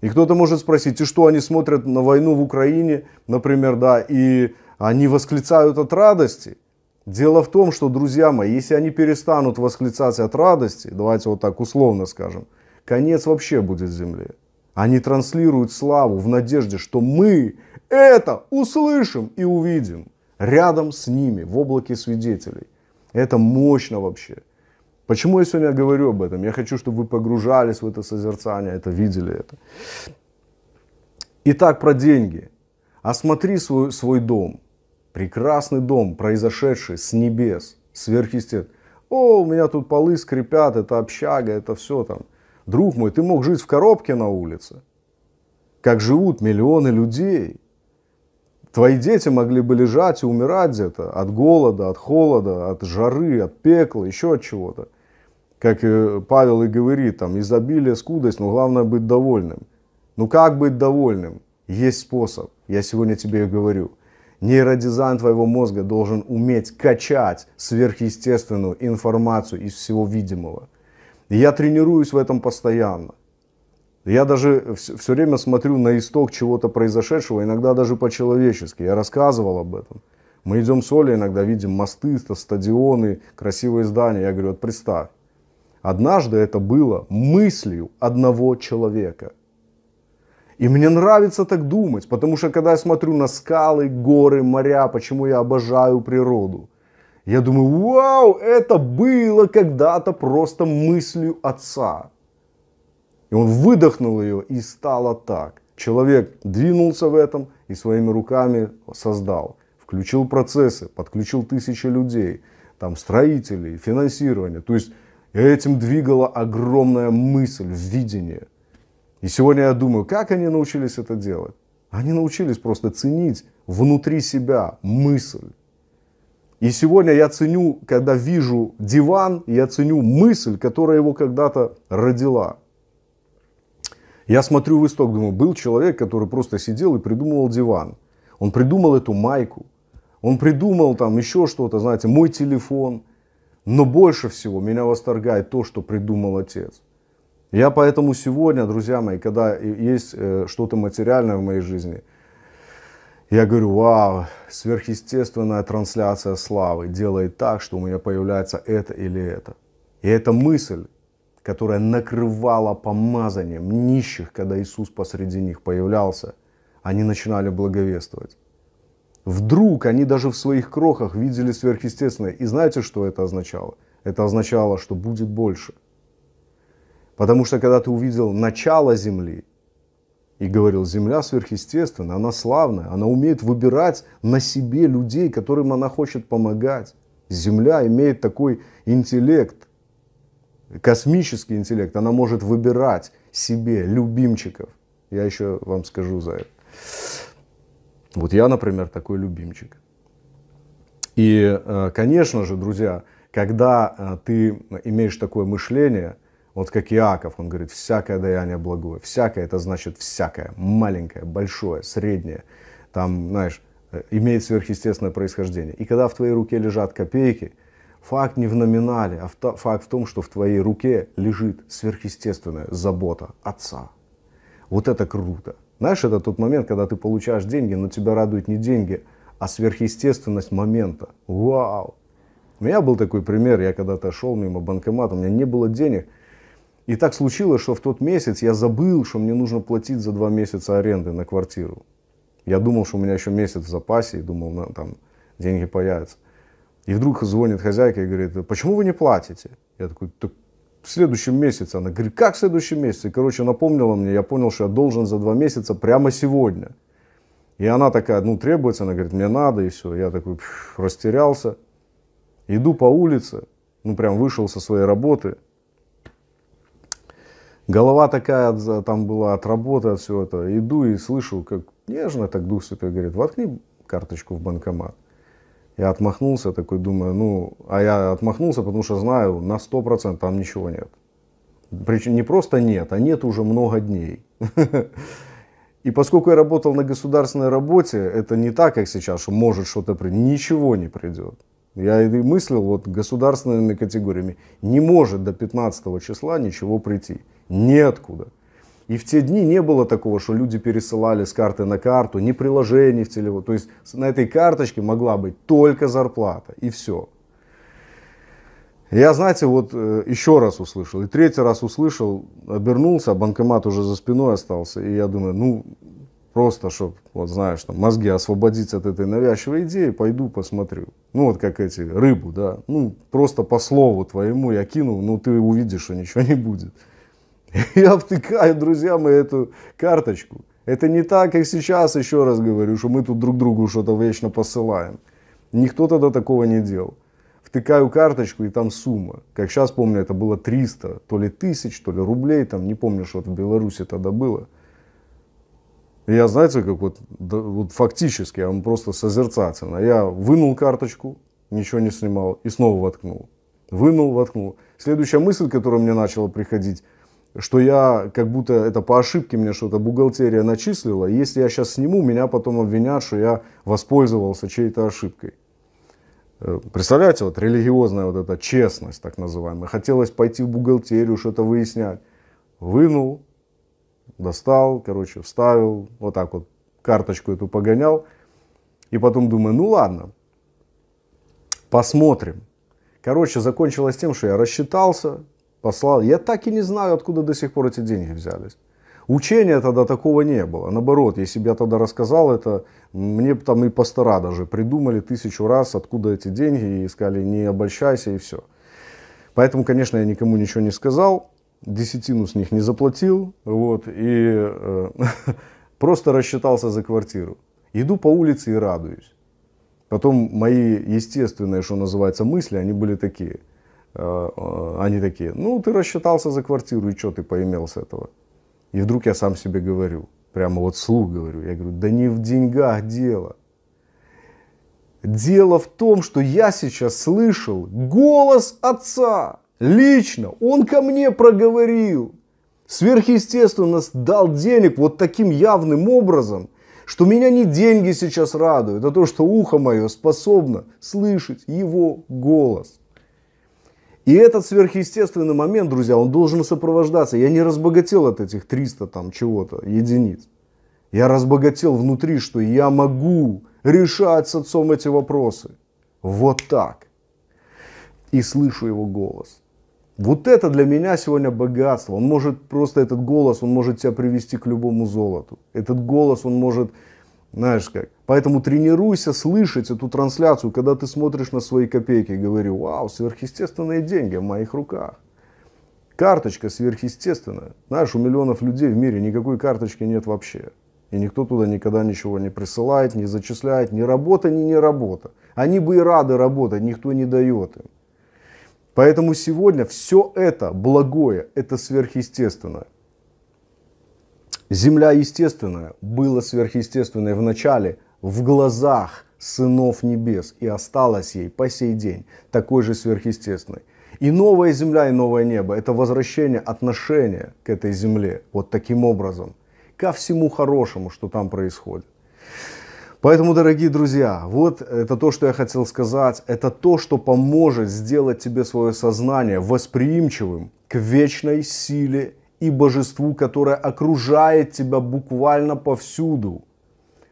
И кто-то может спросить, и что они смотрят на войну в Украине, например, да, и они восклицают от радости – Дело в том, что, друзья мои, если они перестанут восклицать от радости, давайте вот так условно скажем, конец вообще будет земле. Они транслируют славу в надежде, что мы это услышим и увидим рядом с ними, в облаке свидетелей. Это мощно вообще. Почему я сегодня говорю об этом? Я хочу, чтобы вы погружались в это созерцание, это видели это. Итак, про деньги. Осмотри свой, свой дом. Прекрасный дом, произошедший с небес, сверхъестественно. О, у меня тут полы скрипят, это общага, это все там. Друг мой, ты мог жить в коробке на улице. Как живут миллионы людей. Твои дети могли бы лежать и умирать где-то от голода, от холода, от жары, от пекла, еще от чего-то. Как э, Павел и говорит, там изобилие, скудость, но главное быть довольным. Ну как быть довольным? Есть способ. Я сегодня тебе и говорю. Нейродизайн твоего мозга должен уметь качать сверхъестественную информацию из всего видимого. я тренируюсь в этом постоянно. Я даже все время смотрю на исток чего-то произошедшего, иногда даже по-человечески. Я рассказывал об этом. Мы идем с Олей, иногда видим мосты, стадионы, красивые здания. Я говорю, вот представь, однажды это было мыслью одного человека. И мне нравится так думать, потому что когда я смотрю на скалы, горы, моря, почему я обожаю природу, я думаю, вау, это было когда-то просто мыслью отца. И он выдохнул ее, и стало так. Человек двинулся в этом и своими руками создал. Включил процессы, подключил тысячи людей, там строителей, финансирование. То есть этим двигала огромная мысль, видение – и сегодня я думаю, как они научились это делать? Они научились просто ценить внутри себя мысль. И сегодня я ценю, когда вижу диван, я ценю мысль, которая его когда-то родила. Я смотрю в исток, думаю, был человек, который просто сидел и придумывал диван. Он придумал эту майку, он придумал там еще что-то, знаете, мой телефон. Но больше всего меня восторгает то, что придумал отец. Я поэтому сегодня, друзья мои, когда есть э, что-то материальное в моей жизни, я говорю, вау, сверхъестественная трансляция славы делает так, что у меня появляется это или это. И эта мысль, которая накрывала помазанием нищих, когда Иисус посреди них появлялся, они начинали благовествовать. Вдруг они даже в своих крохах видели сверхъестественное. И знаете, что это означало? Это означало, что будет больше – Потому что когда ты увидел начало земли и говорил, земля сверхъестественная, она славная, она умеет выбирать на себе людей, которым она хочет помогать. Земля имеет такой интеллект, космический интеллект, она может выбирать себе любимчиков. Я еще вам скажу за это. Вот я, например, такой любимчик. И, э, конечно же, друзья, когда э, ты имеешь такое мышление – вот как Иаков, он говорит, всякое даяние благое. Всякое, это значит всякое. Маленькое, большое, среднее. Там, знаешь, э, имеет сверхъестественное происхождение. И когда в твоей руке лежат копейки, факт не в номинале, а в факт в том, что в твоей руке лежит сверхъестественная забота отца. Вот это круто. Знаешь, это тот момент, когда ты получаешь деньги, но тебя радуют не деньги, а сверхъестественность момента. Вау! У меня был такой пример, я когда-то шел мимо банкомата, у меня не было денег – и так случилось, что в тот месяц я забыл, что мне нужно платить за два месяца аренды на квартиру. Я думал, что у меня еще месяц в запасе, и думал, ну, там деньги появятся. И вдруг звонит хозяйка и говорит, почему вы не платите? Я такой, так в следующем месяце. Она говорит, как в следующем месяце? короче, напомнила мне, я понял, что я должен за два месяца прямо сегодня. И она такая, ну, требуется, она говорит, мне надо, и все. Я такой растерялся. Иду по улице, ну, прям вышел со своей работы – голова такая там была от работы, от всего этого. Иду и слышу, как нежно так Дух Святой говорит, воткни карточку в банкомат. Я отмахнулся, такой думаю, ну, а я отмахнулся, потому что знаю, на 100% там ничего нет. Причем не просто нет, а нет уже много дней. И поскольку я работал на государственной работе, это не так, как сейчас, что может что-то прийти. Ничего не придет. Я и мыслил вот государственными категориями. Не может до 15 числа ничего прийти неоткуда. И в те дни не было такого, что люди пересылали с карты на карту, ни приложений в телефон. То есть на этой карточке могла быть только зарплата и все. Я, знаете, вот э, еще раз услышал, и третий раз услышал, обернулся, а банкомат уже за спиной остался, и я думаю, ну, просто, чтобы, вот знаешь, там, мозги освободить от этой навязчивой идеи, пойду посмотрю. Ну, вот как эти, рыбу, да, ну, просто по слову твоему я кинул, ну, ты увидишь, что ничего не будет. Я втыкаю, друзья мои, эту карточку. Это не так, как сейчас, еще раз говорю, что мы тут друг другу что-то вечно посылаем. Никто тогда такого не делал. Втыкаю карточку, и там сумма. Как сейчас помню, это было 300, то ли тысяч, то ли рублей, там не помню, что в Беларуси тогда было. я, знаете, как вот, да, вот фактически, я вам просто созерцательно. Я вынул карточку, ничего не снимал, и снова воткнул. Вынул, воткнул. Следующая мысль, которая мне начала приходить, что я как будто это по ошибке мне что-то бухгалтерия начислила. И если я сейчас сниму, меня потом обвинят, что я воспользовался чьей-то ошибкой. Э, представляете, вот религиозная вот эта честность, так называемая. Хотелось пойти в бухгалтерию, что-то выяснять. Вынул, достал, короче, вставил, вот так вот карточку эту погонял. И потом думаю, ну ладно, посмотрим. Короче, закончилось тем, что я рассчитался, послал. Я так и не знаю, откуда до сих пор эти деньги взялись. Учения тогда такого не было. Наоборот, если бы я тогда рассказал это, мне там и пастора даже придумали тысячу раз, откуда эти деньги, и сказали, не обольщайся, и все. Поэтому, конечно, я никому ничего не сказал, десятину с них не заплатил, вот, и э, просто рассчитался за квартиру. Иду по улице и радуюсь. Потом мои естественные, что называется, мысли, они были такие – Э, э, они такие, ну ты рассчитался за квартиру, и что ты поимел с этого? И вдруг я сам себе говорю, прямо вот слух говорю, я говорю, да не в деньгах дело. Дело в том, что я сейчас слышал голос отца. Лично он ко мне проговорил. Сверхъестественно дал денег вот таким явным образом, что меня не деньги сейчас радуют, а то, что ухо мое способно слышать его голос. И этот сверхъестественный момент, друзья, он должен сопровождаться. Я не разбогател от этих 300 там чего-то единиц. Я разбогател внутри, что я могу решать с отцом эти вопросы. Вот так. И слышу его голос. Вот это для меня сегодня богатство. Он может просто этот голос, он может тебя привести к любому золоту. Этот голос, он может знаешь как? Поэтому тренируйся слышать эту трансляцию, когда ты смотришь на свои копейки и говори, вау, сверхъестественные деньги в моих руках. Карточка сверхъестественная. Знаешь, у миллионов людей в мире никакой карточки нет вообще. И никто туда никогда ничего не присылает, не зачисляет, ни работа, ни не работа. Они бы и рады работать, никто не дает им. Поэтому сегодня все это благое, это сверхъестественное. Земля естественная была сверхъестественной в начале, в глазах сынов небес и осталась ей по сей день такой же сверхъестественной. И новая земля, и новое небо – это возвращение отношения к этой земле вот таким образом, ко всему хорошему, что там происходит. Поэтому, дорогие друзья, вот это то, что я хотел сказать. Это то, что поможет сделать тебе свое сознание восприимчивым к вечной силе и божеству, которое окружает тебя буквально повсюду.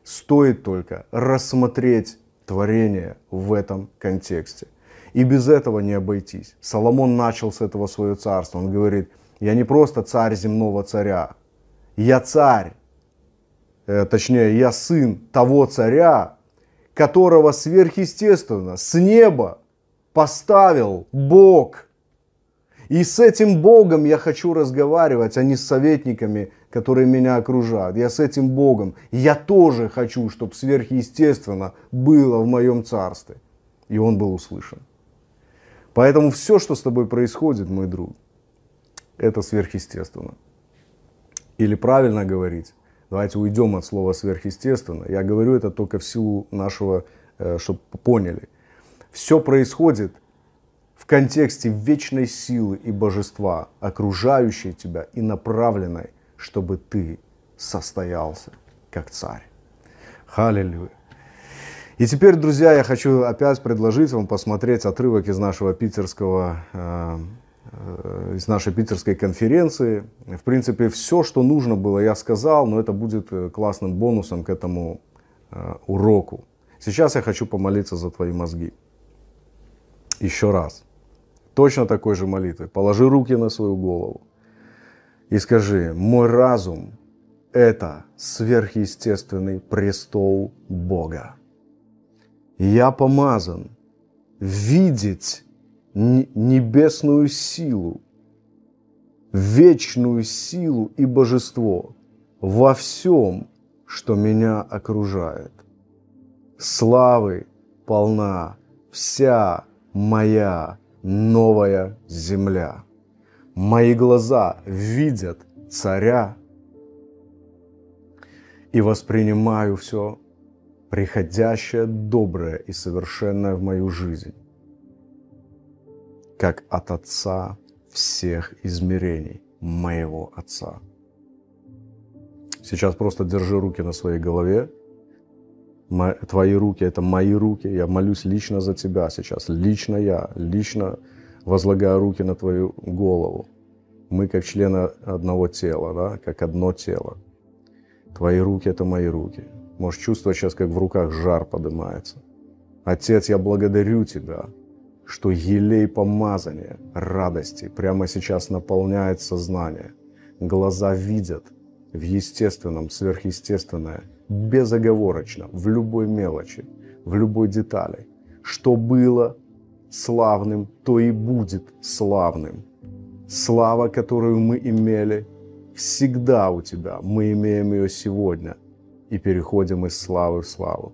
Стоит только рассмотреть творение в этом контексте. И без этого не обойтись. Соломон начал с этого свое царство. Он говорит, я не просто царь земного царя, я царь, э, точнее, я сын того царя, которого сверхъестественно с неба поставил Бог. И с этим Богом я хочу разговаривать, а не с советниками, которые меня окружают. Я с этим Богом. Я тоже хочу, чтобы сверхъестественно было в моем царстве. И он был услышан. Поэтому все, что с тобой происходит, мой друг, это сверхъестественно. Или правильно говорить, давайте уйдем от слова сверхъестественно. Я говорю это только в силу нашего, э, чтобы поняли. Все происходит в контексте вечной силы и божества, окружающей тебя и направленной, чтобы ты состоялся как царь. Халилюя. И теперь, друзья, я хочу опять предложить вам посмотреть отрывок из нашего питерского э, э, из нашей питерской конференции. В принципе, все, что нужно было, я сказал, но это будет э, классным бонусом к этому уроку. Сейчас я хочу помолиться за твои мозги. Еще раз точно такой же молитвой. Положи руки на свою голову и скажи, мой разум – это сверхъестественный престол Бога. Я помазан видеть небесную силу, вечную силу и божество во всем, что меня окружает. Славы полна вся моя новая земля. Мои глаза видят царя и воспринимаю все приходящее доброе и совершенное в мою жизнь, как от Отца всех измерений, моего Отца. Сейчас просто держи руки на своей голове, твои руки – это мои руки, я молюсь лично за тебя сейчас, лично я, лично возлагаю руки на твою голову. Мы как члены одного тела, да, как одно тело. Твои руки – это мои руки. Можешь чувствовать сейчас, как в руках жар поднимается. Отец, я благодарю Тебя, что елей помазания, радости прямо сейчас наполняет сознание. Глаза видят в естественном, сверхъестественное – безоговорочно, в любой мелочи, в любой детали. Что было славным, то и будет славным. Слава, которую мы имели, всегда у тебя. Мы имеем ее сегодня и переходим из славы в славу.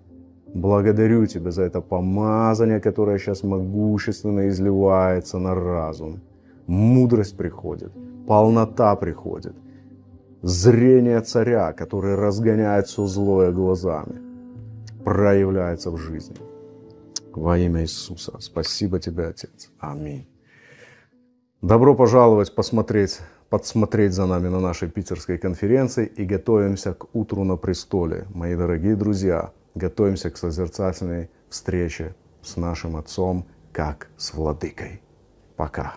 Благодарю Тебя за это помазание, которое сейчас могущественно изливается на разум. Мудрость приходит, полнота приходит – Зрение царя, который разгоняет все злое глазами, проявляется в жизни. Во имя Иисуса. Спасибо тебе, Отец. Аминь. Добро пожаловать посмотреть, подсмотреть за нами на нашей питерской конференции и готовимся к утру на престоле. Мои дорогие друзья, готовимся к созерцательной встрече с нашим Отцом, как с Владыкой. Пока.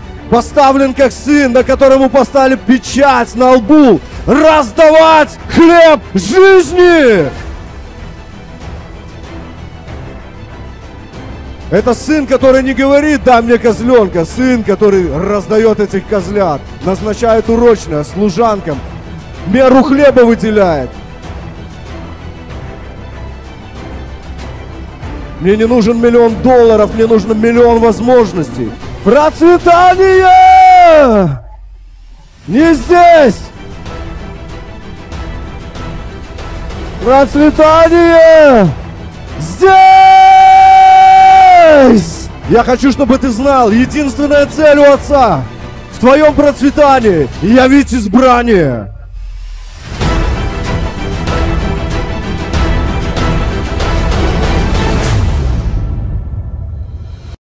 поставлен как сын, на которому поставили печать на лбу, раздавать хлеб жизни. Это сын, который не говорит, да мне козленка, сын, который раздает этих козлят, назначает урочное служанкам, меру хлеба выделяет. Мне не нужен миллион долларов, мне нужен миллион возможностей. Процветание! Не здесь! Процветание! Здесь! Я хочу, чтобы ты знал, единственная цель у отца в твоем процветании, и я ведь избрание.